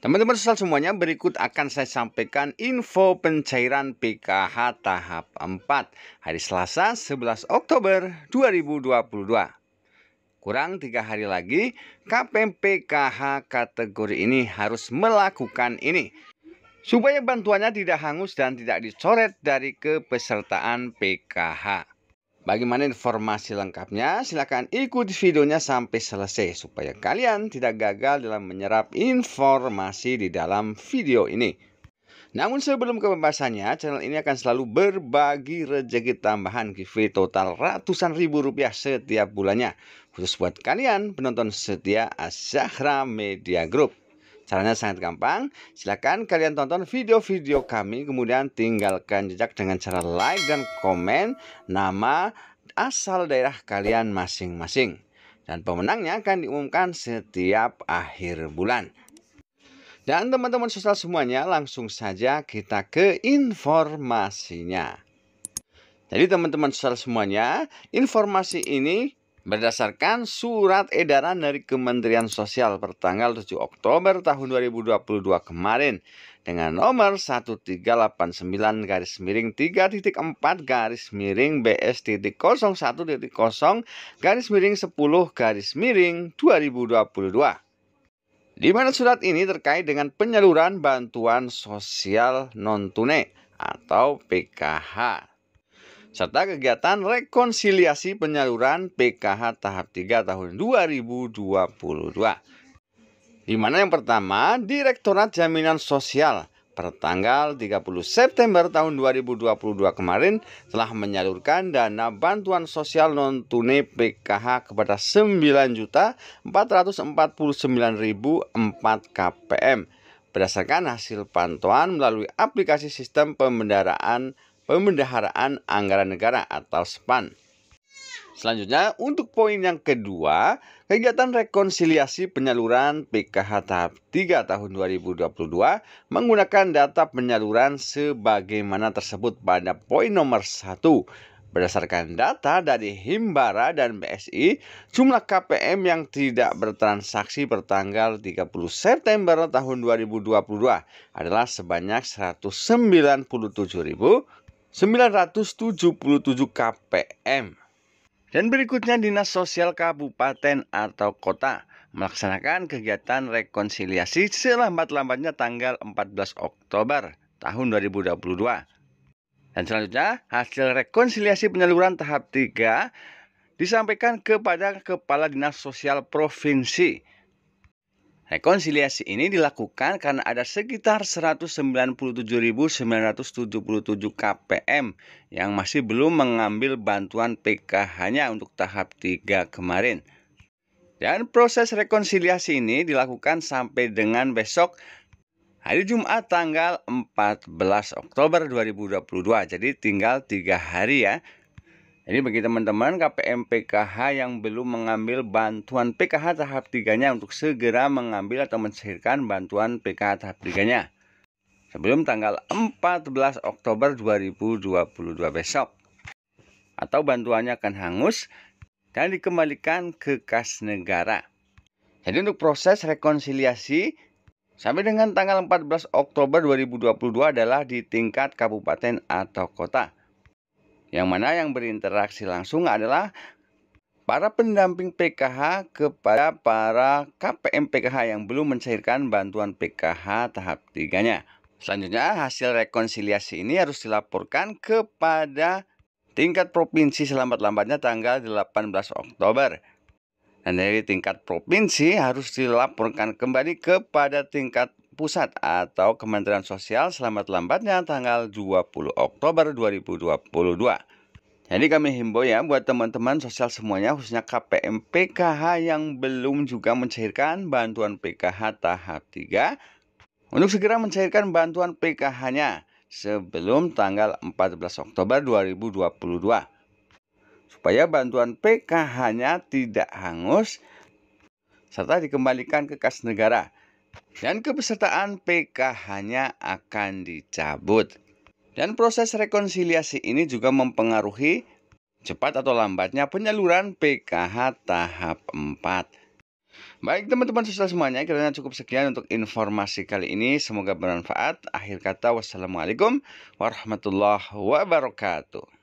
Teman-teman sosial semuanya, berikut akan saya sampaikan info pencairan PKH tahap 4 hari Selasa 11 Oktober 2022. Kurang tiga hari lagi, KPM PKH kategori ini harus melakukan ini. Supaya bantuannya tidak hangus dan tidak dicoret dari kepesertaan PKH. Bagaimana informasi lengkapnya? Silahkan ikuti videonya sampai selesai supaya kalian tidak gagal dalam menyerap informasi di dalam video ini. Namun sebelum ke pembahasannya, channel ini akan selalu berbagi rejeki tambahan giveaway total ratusan ribu rupiah setiap bulannya. Khusus buat kalian penonton setia Azahra Media Group. Caranya sangat gampang. Silahkan kalian tonton video-video kami, kemudian tinggalkan jejak dengan cara like dan komen nama asal daerah kalian masing-masing. Dan pemenangnya akan diumumkan setiap akhir bulan. Dan teman-teman sosial semuanya langsung saja kita ke informasinya. Jadi teman-teman sosial semuanya, informasi ini Berdasarkan surat edaran dari Kementerian Sosial pertanggal 7 Oktober tahun 2022 kemarin dengan nomor 1389 garis miring 3.4 garis miring BS 01 titik garis miring 10 garis miring 2022 di mana surat ini terkait dengan penyaluran bantuan sosial non tunai atau PKH serta kegiatan rekonsiliasi penyaluran PKH tahap 3 tahun 2022. Di mana yang pertama, Direktorat Jaminan Sosial pertanggal 30 September tahun 2022 kemarin telah menyalurkan dana bantuan sosial non tunai PKH kepada 9.449.004 KPM berdasarkan hasil pantauan melalui aplikasi sistem pembendaraan pemendaharaan Anggaran Negara atau SPAN. Selanjutnya, untuk poin yang kedua, kegiatan rekonsiliasi penyaluran PKH tahap 3 tahun 2022 menggunakan data penyaluran sebagaimana tersebut pada poin nomor 1. Berdasarkan data dari Himbara dan BSI, jumlah KPM yang tidak bertransaksi pertanggal 30 September tahun 2022 adalah sebanyak 197.000 977 KPM. Dan berikutnya Dinas Sosial Kabupaten atau Kota melaksanakan kegiatan rekonsiliasi selambat-lambatnya tanggal 14 Oktober tahun 2022. Dan selanjutnya, hasil rekonsiliasi penyaluran tahap 3 disampaikan kepada Kepala Dinas Sosial Provinsi Rekonsiliasi ini dilakukan karena ada sekitar 197.977 KPM yang masih belum mengambil bantuan pkh hanya untuk tahap 3 kemarin. Dan proses rekonsiliasi ini dilakukan sampai dengan besok hari Jumat tanggal 14 Oktober 2022. Jadi tinggal 3 hari ya jadi bagi teman-teman KPM PKH yang belum mengambil bantuan PKH tahap 3-nya untuk segera mengambil atau mencairkan bantuan PKH tahap 3-nya sebelum tanggal 14 Oktober 2022 besok. Atau bantuannya akan hangus dan dikembalikan ke kas negara. Jadi untuk proses rekonsiliasi sampai dengan tanggal 14 Oktober 2022 adalah di tingkat kabupaten atau kota. Yang mana yang berinteraksi langsung adalah para pendamping PKH kepada para KPM PKH yang belum mencairkan bantuan PKH tahap 3-nya. Selanjutnya, hasil rekonsiliasi ini harus dilaporkan kepada tingkat provinsi selambat-lambatnya tanggal 18 Oktober. Dan dari tingkat provinsi harus dilaporkan kembali kepada tingkat Pusat atau Kementerian Sosial selamat lambatnya tanggal 20 Oktober 2022. Jadi kami himbau ya buat teman-teman sosial semuanya khususnya KPM PKH yang belum juga mencairkan bantuan PKH tahap 3 untuk segera mencairkan bantuan PKH-nya sebelum tanggal 14 Oktober 2022 supaya bantuan PKH-nya tidak hangus serta dikembalikan ke kas negara dan kepesertaan pkh hanya akan dicabut. Dan proses rekonsiliasi ini juga mempengaruhi cepat atau lambatnya penyaluran PKH tahap 4. Baik teman-teman sosial semuanya, kiranya cukup sekian untuk informasi kali ini. Semoga bermanfaat. Akhir kata, wassalamualaikum warahmatullahi wabarakatuh.